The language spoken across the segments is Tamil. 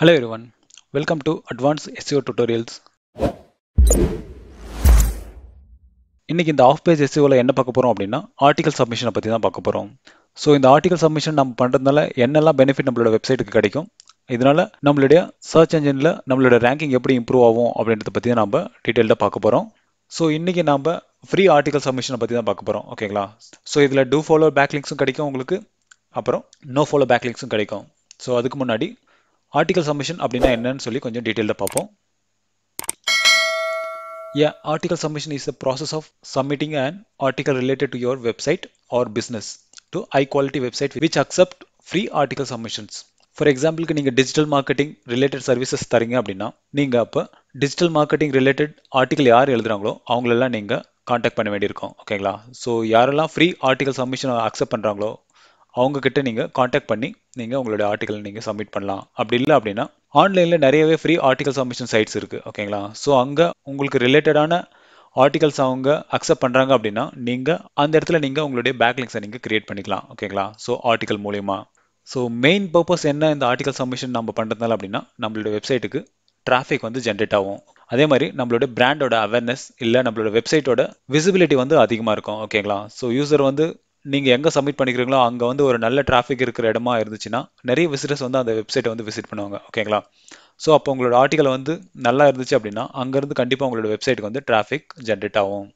Hello everyone, welcome to Advanced SEO Tutorials. இன்றைக்கி இந்த ஆஃப் பேஜ் எஸ்இஓவில் என்ன பார்க்க போகிறோம் அப்படின்னா ஆர்டிகல் சப்மிஷனை பற்றி தான் பார்க்க போகிறோம் ஸோ இந்த ஆர்டிகல் சப்மிஷன் நம்ம பண்ணுறதுனால என்னெல்லாம் பெனிஃபிட் நம்மளோட வெப்சைட்டுக்கு கிடைக்கும் இதனால் நம்மளுடைய சர்ச் என்ஜினில் நம்மளோட ரேங்கிங் எப்படி இம்ப்ரூவ் ஆகும் அப்படின்றத பற்றி தான் நம்ம டீட்டெயில்டாக பார்க்க போகிறோம் ஸோ இன்றைக்கி நாம் ஃப்ரீ ஆர்டிகல் சப்மிஷனை பற்றி தான் பார்க்க போகிறோம் ஓகேங்களா ஸோ இதில் டூ ஃபாலோ பேக்லிங்ஸும் கிடைக்கும் உங்களுக்கு அப்புறம் நோ ஃபாலோ பேக்லிங்ஸும் கிடைக்கும் ஸோ அதுக்கு முன்னாடி ஆர்டிகல் சப்மிஷன் அப்படின்னா என்னன்னு சொல்லி கொஞ்சம் டீட்டெயிலில் பார்ப்போம் article article is is the process of submitting an article related to your website or business to high quality website which accept free article for எக்ஸாம்பிளுக்கு நீங்கள் டிஜிட்டல் மார்க்கெட்டிங் ரிலேட்டட் சர்வீசஸ் தரீங்க அப்படின்னா நீங்கள் அப்போ டிஜிட்டல் மார்க்கெட்டிங் ரிலேட்டட் ஆர்டிகல் யார் எழுதுகிறாங்களோ அவங்களெல்லாம் நீங்கள் காண்டாக்ட் பண்ண வேண்டியிருக்கோம் ஓகேங்களா ஸோ யாரெல்லாம் ஃப்ரீ ஆர்டிகல் சப்மிஷன் அக்செப்ட் பண்ணுறாங்களோ அவங்கக்கிட்ட நீங்கள் காண்டாக்ட் பண்ணி நீங்கள் உங்களுடைய ஆர்டிக்கல் நீங்கள் சப்மிட் பண்ணலாம் அப்படி இல்லை அப்படின்னா ஆன்லைனில் நிறையவே ஃப்ரீ ஆர்டிகல் சப்மிஷன் சைட்ஸ் இருக்குது ஓகேங்களா ஸோ அங்கே உங்களுக்கு ரிலேட்டடான ஆர்டிகல்ஸ் அவங்க அக்செப்ட் பண்ணுறாங்க அப்படின்னா நீங்கள் அந்த இடத்துல நீங்கள் உங்களுடைய பேக்லிங்ஸை நீங்கள் கிரியேட் பண்ணிக்கலாம் ஓகேங்களா ஸோ ஆர்டிகல் மூலியமாக ஸோ மெயின் பர்பஸ் என்ன இந்த ஆர்டிகல் சப்மிஷன் நம்ம பண்ணுறதுனால அப்படின்னா நம்மளோட வெப்சைட்டுக்கு டிராஃபிக் வந்து ஜென்ரேட் ஆகும் அதே மாதிரி நம்மளோட பிராண்டோட அவேர்னஸ் இல்லை நம்மளோட வெப்சைட்டோட விசிபிலிட்டி வந்து அதிகமாக இருக்கும் ஓகேங்களா ஸோ யூசர் வந்து நீங்கள் எங்கே சப்மிட் பண்ணிக்கிறீங்களோ அங்கே வந்து ஒரு நல்ல டிராஃபிக் இருக்கிற இடமா இருந்துச்சுன்னா நிறைய விசிட்டர்ஸ் வந்து அந்த வெப்சைட்டை வந்து விசிட் பண்ணுவாங்க ஓகேங்களா ஸோ அப்போ உங்களோட ஆர்டிக்கல் வந்து நல்லா இருந்துச்சு அப்படின்னா அங்கேருந்து கண்டிப்பாக உங்களோட வெப்சைட்டுக்கு வந்து டிராஃபிக் ஜென்ரேட் ஆகும்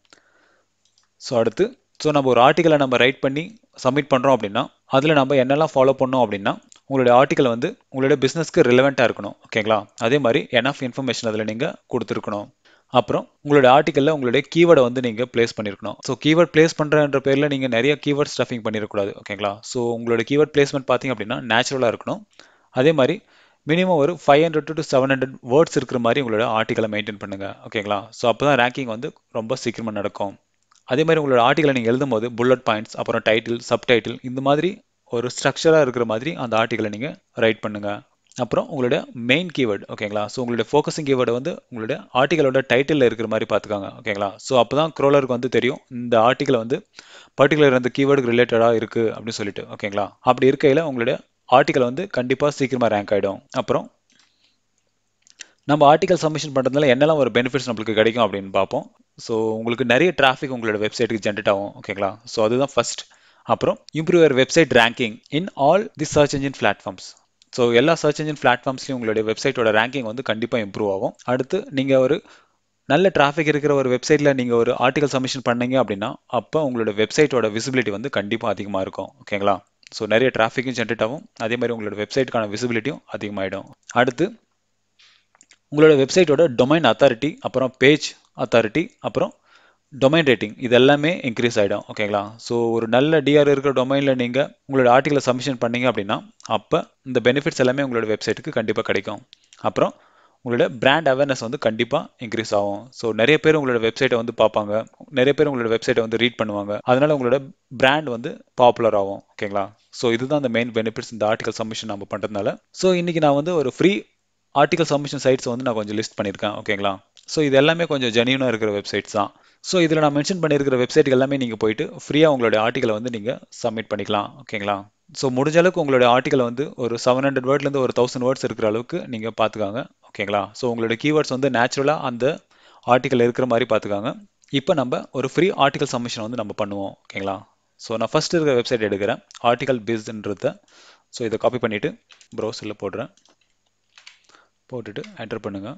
ஸோ அடுத்து ஸோ நம்ம ஒரு ஆர்டிக்கலை நம்ம ரைட் பண்ணி சப்மிட் பண்ணுறோம் அப்படின்னா அதில் நம்ம என்னெல்லாம் ஃபாலோ பண்ணோம் அப்படின்னா உங்களுடைய ஆர்டிக்கல் வந்து உங்களுடைய பிஸ்னஸ்க்கு ரிலவெண்ட்டாக இருக்கணும் ஓகேங்களா அதே மாதிரி என் ஆஃப் இன்ஃபர்மேஷன் அதில் நீங்கள் கொடுத்துருக்கணும் அப்புறம் உங்களுடைய ஆர்டிக்கலில் உங்களுடைய கீவேர்டை வந்து நீங்கள் பிளேஸ் பண்ணியிருக்கணும் ஸோ கீவேர்ட் பிளேஸ் பண்ணுறன்ற பேரில் நீங்கள் நிறைய கீவேர்ட் ஸ்டஃபிங் பண்ணிடக்கூடாது ஓகேங்களா ஸோ உங்களோட கீவேர்ட் பிளேஸ்மெண்ட் பார்த்தீங்க அப்படின்னா நேச்சுரலாக இருக்கணும் அதே மாதிரி மினிமம் ஒரு five hundred to seven hundred words இருக்கிற மாதிரி உங்களோட ஆர்டிக்கலை மெயின்டைன் பண்ணுங்கள் ஓகேங்களா ஸோ அப்போ தான் ரேங்கிங் வந்து ரொம்ப சீக்கிரமாக நடக்கும் அதே மாதிரி உங்களோட ஆர்டிக்கலை நீங்கள் எழுதும்போது புல்லட் பாயிண்ட்ஸ் அப்புறம் டைட்டில் சப்டைட்டில் இந்த மாதிரி ஒரு ஸ்ட்ரக்சராக இருக்கிற மாதிரி அந்த ஆர்டிக்கலை நீங்கள் ரைட் பண்ணுங்கள் அப்புறம் உங்களுடைய மெயின் கீவேர்டு ஓகேங்களா ஸோ உங்களுடைய ஃபோக்கஸிங் கீவேர்டு வந்து உங்களுடைய ஆர்டிகளோட டைட்டிலில் இருக்கிற மாதிரி பார்த்துக்காங்க ஓகேங்களா ஸோ அப்போ தான் க்ரோலருக்கு வந்து தெரியும் இந்த ஆர்டிக்கல் வந்து பர்டிகுலர் அந்த கீவேர்டுக்கு ரிலேட்டடாக இருக்குது அப்படின்னு சொல்லிட்டு ஓகேங்களா அப்படி இருக்கையில் உங்களுடைய ஆர்டிக்கல் வந்து கண்டிப்பாக சீக்கிரமாக ரேங்க் ஆகிடும் அப்புறம் நம்ம ஆர்டிக்கல் சப்மிஷன் பண்ணுறதுனால என்னெல்லாம் ஒரு பெனிஃபிட்ஸ் நம்மளுக்கு கிடைக்கும் அப்படின்னு பார்ப்போம் ஸோ உங்களுக்கு நிறைய டிராஃபிக் உங்களோட வெப்சைட்டுக்கு ஜென்ரேட் ஆகும் ஓகேங்களா ஸோ அதுதான் ஃபஸ்ட் அப்புறம் improve your website ranking in all the search engine platforms so எல்லா சர்ச் இன்ஜின் பிளாட்ஃபார்ம்ஸ்லையும் உங்களுடைய வெப்சைட்டோட ரேங்கிங் வந்து கண்டிப்பாக இம்ப்ரூவ் ஆகும் அடுத்து நீங்கள் ஒரு நல்ல டிராஃபிக் இருக்கிற ஒரு வெப்சைட்டில் நீங்கள் ஒரு ஆர்டிகல் சப்மிஷன் பண்ணீங்க அப்படின்னா அப்போ உங்களோட வெப்சைட்டோட விசிபிலிட்டி வந்து கண்டிப்பாக அதிகமாக இருக்கும் ஓகேங்களா ஸோ நிறைய டிராஃபிக்கும் ஜென்ரேட் ஆகும் அதே மாதிரி உங்களோட வெப்சைட்டுக்கான விசிபிலிட்டியும் அதிகமாகிடும் அடுத்து உங்களோட வெப்சைட்டோட டொமைன் அத்தாரிட்டி அப்புறம் பேஜ் அத்தாரிட்டி அப்புறம் டொமைன் ரேட்டிங் இது எல்லாமே இன்க்ரீஸ் ஆகிடும் ஓகேங்களா ஸோ ஒரு நல்ல டிஆர் இருக்கிற டொமைனில் நீங்கள் உங்களோட ஆர்டிகலை சப்மிஷன் பண்ணீங்க அப்படின்னா அப்போ இந்த பெனிஃபிட்ஸ் எல்லாமே உங்களோட வெப்சைட்டுக்கு கண்டிப்பாக கிடைக்கும் அப்புறம் உங்களோட பிராண்ட் அவேர்னஸ் வந்து கண்டிப்பாக இன்க்ரீஸ் ஆகும் ஸோ நிறைய பேர் உங்களோட வெப்சைட்டை வந்து பார்ப்பாங்க நிறைய பேர் உங்களோட வெப்சைட்டை வந்து ரீட் பண்ணுவாங்க அதனால உங்களோட பிராண்ட் வந்து பாப்புலர் ஆகும் ஓகேங்களா ஸோ இதுதான் அந்த மெயின் பெனிஃபிட்ஸ் இந்த ஆர்டிகல் சப்மிஷன் நம்ம பண்ணுறதுனால ஸோ இன்றைக்கி நான் வந்து ஒரு ஃப்ரீ ஆர்டிகல் சப்மிஷன் சைட்ஸ் வந்து நான் கொஞ்சம் லிஸ்ட் பண்ணியிருக்கேன் ஓகேங்களா ஸோ இது எல்லாமே கொஞ்சம் ஜெனியூனாக இருக்கிற வெப்சைட்ஸ் தான் ஸோ இதில் நான் மென்ஷன் பண்ணியிருக்கிற வெப்சைட் எல்லாமே நீங்கள் போயிட்டு ஃப்ரீயாக உங்களுடைய ஆர்டிக்கலை வந்து நீங்கள் சப்மிட் பண்ணிக்கலாம் ஓகேங்களா ஸோ முடிஞ்ச அளவுக்கு உங்களுடைய ஆர்டிக்கலை வந்து ஒரு செவன் ஹண்ட்ரட் வேர்ட்லேருந்து ஒரு தௌசண்ட் வேர்ட்ஸ் இருக்கிற அளவுக்கு நீங்கள் பார்த்துக்காங்க ஓகேங்களா ஸோ உங்களுடைய கீவேர்ட்ஸ் வந்து நேச்சுரலாக அந்த ஆர்டிக்கல் இருக்கிற மாதிரி பார்த்துக்காங்க இப்போ நம்ம ஒரு ஃப்ரீ ஆர்டிக்கல் சப்மிஷன் வந்து நம்ம பண்ணுவோம் ஓகேங்களா ஸோ நான் ஃபஸ்ட் இருக்கிற வெப்சைட் எடுக்கிறேன் ஆர்டிக்கல் பிஸ்ன்றத ஸோ இதை காப்பி பண்ணிவிட்டு ப்ரௌசரில் போடுறேன் போட்டுட்டு என்டர் பண்ணுங்கள்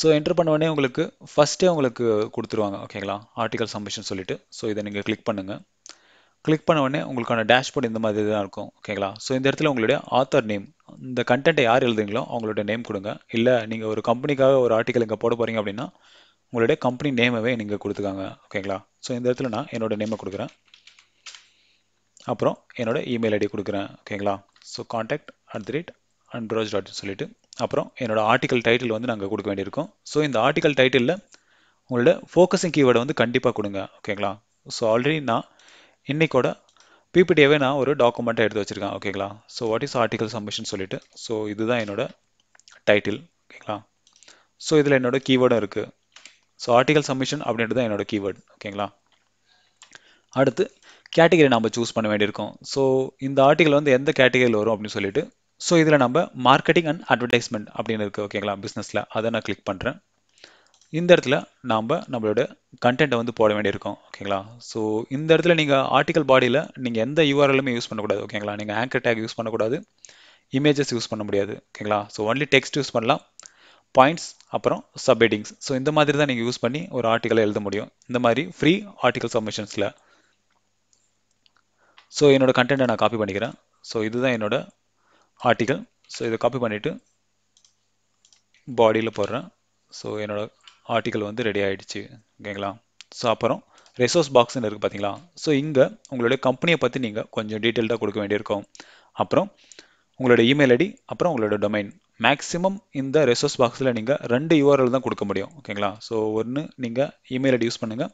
ஸோ என்டர் பண்ண உடனே உங்களுக்கு ஃபஸ்ட்டே உங்களுக்கு கொடுத்துருவாங்க ஓகேங்களா ஆர்டிகல் சப்மிஷன் சொல்லிட்டு ஸோ இதை நீங்கள் கிளிக் பண்ணுங்கள் கிளிக் பண்ண உடனே உங்களுக்கான டேஷ்போர்ட் இந்த மாதிரி தான் இருக்கும் ஓகேங்களா ஸோ இந்த இடத்துல உங்களுடைய ஆத்தர் நேம் இந்த கண்டென்ட்டை யார் எழுதுங்களோ அவங்களுடைய நேம் கொடுங்க இல்லை நீங்கள் ஒரு கம்பெனிக்காக ஒரு ஆர்டிக்கல் இங்கே போட போகிறீங்க அப்படின்னா உங்களுடைய கம்பெனி நேமவே நீங்கள் கொடுத்துக்காங்க ஓகேங்களா ஸோ இந்த இடத்துல நான் என்னோடய நேமை கொடுக்குறேன் அப்புறம் என்னோடய இமெயில் ஐடி கொடுக்குறேன் ஓகேங்களா so contact at the rate அண்ட்ரோஜ் டாட் சொல்லிவிட்டு அப்புறம் என்னோட ஆர்டிக்கல் டைட்டில் வந்து நாங்கள் கொடுக்க வேண்டியிருக்கோம் ஸோ இந்த ஆர்டிக்கல் டைட்டிலில் உங்களோட ஃபோக்கஸிங் கீவேர்டை வந்து கண்டிப்பாக கொடுங்க ஓகேங்களா ஸோ ஆல்ரெடி நான் இன்றைக்கோட பிபிடியாகவே நான் ஒரு டாக்குமெண்ட்டாக எடுத்து வச்சுருக்கேன் ஓகேங்களா so what is article submission சொல்லிட்டு ஸோ இதுதான் என்னோட டைட்டில் ஓகேங்களா ஸோ இதில் என்னோட கீவேர்டும் இருக்குது ஸோ ஆர்டிக்கல் சப்மிஷன் அப்படின்றது தான் என்னோட கீவேர்டு ஓகேங்களா அடுத்து கேட்டகரி நம்ம சூஸ் பண்ண வேண்டியிருக்கோம் ஸோ இந்த ஆர்டிக்கல் வந்து எந்த கேட்டகரியில் வரும் அப்படின்னு சொல்லிட்டு ஸோ இதில் நம்ம மார்க்கெட்டிங் அண்ட் அட்வர்டைஸ்மெண்ட் அப்படின்னு இருக்குது ஓகேங்களா பிஸ்னஸில் அதை நான் கிளிக் பண்ணுறேன் இந்த இடத்துல நாம் நம்மளோட கண்டென்ட்டை வந்து போட வேண்டியிருக்கோம் ஓகேங்களா ஸோ இந்த இடத்துல நீங்கள் ஆர்டிக்கல் பாடியில் நீங்கள் எந்த யூஆர்எலுமே யூஸ் பண்ணக்கூடாது ஓகேங்களா நீங்கள் ஆங்கர் டேக் யூஸ் பண்ணக்கூடாது இமேஜஸ் யூஸ் பண்ண முடியாது ஓகேங்களா ஸோ ஒன்லி டெக்ஸ்ட் யூஸ் பண்ணலாம் பாயிண்ட்ஸ் அப்புறம் சப்ஹெட்டிங்ஸ் ஸோ இந்த மாதிரி தான் நீங்கள் யூஸ் பண்ணி ஒரு ஆர்டிக்கலை எழுத முடியும் இந்த மாதிரி ஃப்ரீ ஆர்டிக்கல் சப்மிஷன்ஸில் ஸோ என்னோடய கண்டென்ட்டை நான் காப்பி பண்ணிக்கிறேன் ஸோ இதுதான் என்னோடய ஆர்டிக்கல் ஸோ இதை காப்பி பண்ணிவிட்டு பாடியில் போடுறேன் ஸோ என்னோடய ஆர்டிக்கல் வந்து ரெடி ஆகிடுச்சு ஓகேங்களா ஸோ அப்புறம் ரெசோர்ஸ் பாக்ஸ்னு இருக்குது பார்த்தீங்களா ஸோ இங்கே உங்களுடைய கம்பெனியை பற்றி நீங்கள் கொஞ்சம் டீட்டெயில்டாக கொடுக்க வேண்டியிருக்கும் அப்புறம் உங்களோட இமெயில் ஐடி அப்புறம் உங்களோட டொமைன் மேக்ஸிமம் இந்த ரெசோர்ஸ் பாக்ஸில் நீங்கள் ரெண்டு யூஆர்எல் தான் கொடுக்க முடியும் ஓகேங்களா ஸோ ஒன்று நீங்கள் இமெயில் ஐடி யூஸ் பண்ணுங்கள்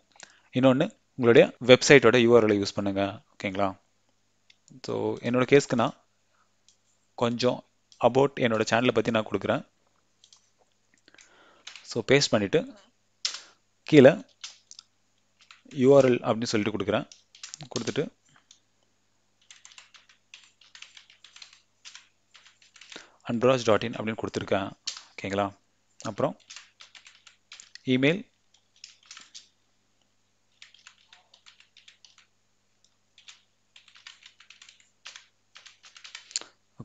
இன்னொன்று உங்களுடைய வெப்சைட்டோட யூஆர்எல் யூஸ் பண்ணுங்கள் ஓகேங்களா ஸோ என்னோடய கேஸ்க்கு நான் கொஞ்சம் அபவுட் என்னோடய சேனலை பற்றி நான் கொடுக்குறேன் ஸோ பேஸ்ட் பண்ணிவிட்டு கீழே யூஆர்எல் அப்படின்னு சொல்லிட்டு கொடுக்குறேன் கொடுத்துட்டு அன்ப்ராஜ் டாட் இன் அப்படின்னு கொடுத்துருக்கேன் ஓகேங்களா அப்புறம் email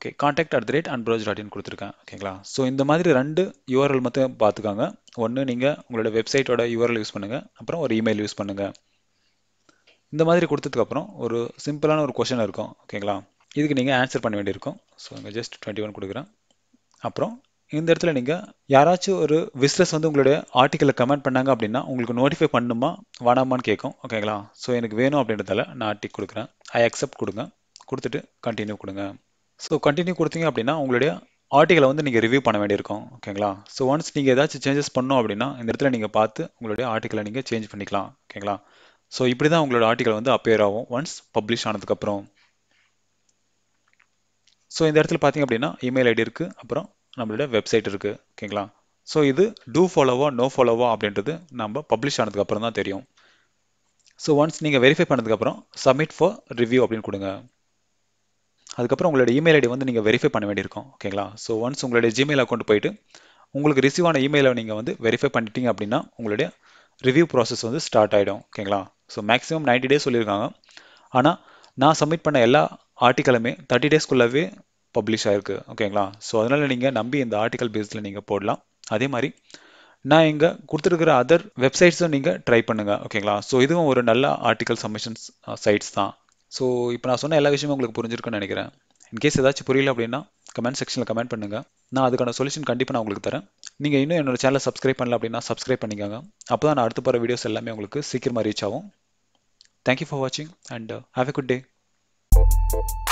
okay contact at the rate அன்ப்ரோஜ் டாட் இன் கொடுத்துருக்கேன் ஓகேங்களா ஸோ இந்த மாதிரி ரெண்டு யூஆர்எல் மட்டும் பார்த்துக்காங்க ஒன்று நீங்கள் உங்களோட வெப்சைட்டோட யூஆர்எல் யூஸ் பண்ணுங்கள் அப்புறம் ஒரு இமெயில் யூஸ் பண்ணுங்கள் இந்த மாதிரி கொடுத்ததுக்கப்புறம் ஒரு சிம்பிளான ஒரு கொஷின் இருக்கும் ஓகேங்களா இதுக்கு நீங்கள் ஆன்சர் பண்ண வேண்டியிருக்கும் ஸோ இங்கே ஜஸ்ட் டுவெண்ட்டி ஒன் கொடுக்குறேன் அப்புறம் இந்த இடத்துல நீங்கள் யாராச்சும் ஒரு விசிட்டர்ஸ் வந்து உங்களுடைய ஆர்டிக்கலில் கமெண்ட் பண்ணாங்க அப்படின்னா உங்களுக்கு நோட்டிஃபை பண்ணுமா வேணாமான்னு கேட்கும் ஓகேங்களா ஸோ எனக்கு வேணும் அப்படின்றதால நான் ஆர்டிக் கொடுக்குறேன் ஐ அக்செப்ட் கொடுங்க கொடுத்துட்டு கண்டினியூ கொடுங்க ஸோ கண்டினியூ கொடுத்தீங்க அப்படின்னா உங்களுடைய ஆர்டிகளை வந்து நீங்கள் ரிவ்யூ பண்ண வேண்டியிருக்கும் ஓகேங்களா ஸோ ஒன்ஸ் நீங்கள் ஏதாச்சும் சேஞ்சஸ் பண்ணோம் அப்படின்னா இந்த இடத்துல நீங்கள் பார்த்து உங்களுடைய ஆர்டிகளை நீங்கள் சேஞ்ச் பண்ணிக்கலாம் ஓகேங்களா ஸோ இப்படி தான் உங்களோட ஆர்டிகள் வந்து அப்பேர் ஆகும் ஒன்ஸ் பப்ளிஷ் ஆனதுக்கப்புறம் ஸோ இந்த இடத்துல பார்த்தீங்க அப்படின்னா இமெயில் ஐடி இருக்குது அப்புறம் நம்மளுடைய வெப்சைட் இருக்குது ஓகேங்களா ஸோ இது டூ ஃபாலோவா நோ ஃபாலோவா அப்படின்றது நம்ம பப்ளிஷ் ஆனதுக்கப்புறம் தான் தெரியும் ஸோ ஒன்ஸ் நீங்கள் வெரிஃபை பண்ணதுக்கப்புறம் சப்மிட் ஃபார் ரிவ்யூ அப்படின்னு கொடுங்க அதுக்கப்புறம் உங்களுடைய இமெயில் ஐடி வந்து நீங்கள் வெரிஃபை பண்ண வேண்டியிருக்கும் ஓகேங்களா ஸோ ஒன்ஸ் உங்களுடைய ஜிமெயில் அக்கௌண்ட் போயிட்டு உங்களுக்கு ரிசீவ் ஆன இமெயிலை நீங்கள் வந்து வெரிஃபை பண்ணிட்டீங்க அப்படின்னா உங்களுடைய ரிவ்யூ ப்ராசஸ் வந்து ஸ்டார்ட் ஆகிடும் ஓகேங்களா ஸோ மேக்ஸிமம் நைன்டி டேஸ் சொல்லியிருக்காங்க ஆனால் நான் சப்மிட் பண்ண எல்லா ஆர்டிக்கலுமே தேர்ட்டி டேஸ்க்குள்ளவே பப்ளிஷ் ஆகிருக்கு ஓகேங்களா ஸோ அதனால் நீங்கள் நம்பி இந்த ஆர்டிக்கல் பேஸில் நீங்கள் போடலாம் அதே மாதிரி நான் இங்கே கொடுத்துருக்கிற அதர் வெப்சைட்ஸும் நீங்கள் ட்ரை பண்ணுங்கள் ஓகேங்களா ஸோ இதுவும் ஒரு நல்ல ஆர்டிக்கல் சப்மிஷன்ஸ் சைட்ஸ் தான் ஸோ இப்போ நான் சொன்ன எல்லா விஷயமும் உங்களுக்கு புரிஞ்சிருக்குன்னு நினைக்கிறேன் இன்கேஸ் ஏதாச்சும் புரியல அப்படின்னா கமெண்ட் செக்ஷனில் கமெண்ட் பண்ணுங்கள் நான் அதுக்கான சொல்யூஷன் கண்டிப்பாக நான் உங்களுக்கு தரேன் நீங்கள் இன்னும் என்னோட சேனலை சப்ஸ்கிரைப் பண்ணல அப்படின்னா சப்ஸ்கிரைப் பண்ணிக்கோங்க அப்போ தான் நான் அடுத்து போகிற வீடியோஸ் எல்லாமே உங்களுக்கு சீக்கிரமாக ரீச் ஆகும் தேங்க்யூ ஃபார் வாட்சிங் and have a good day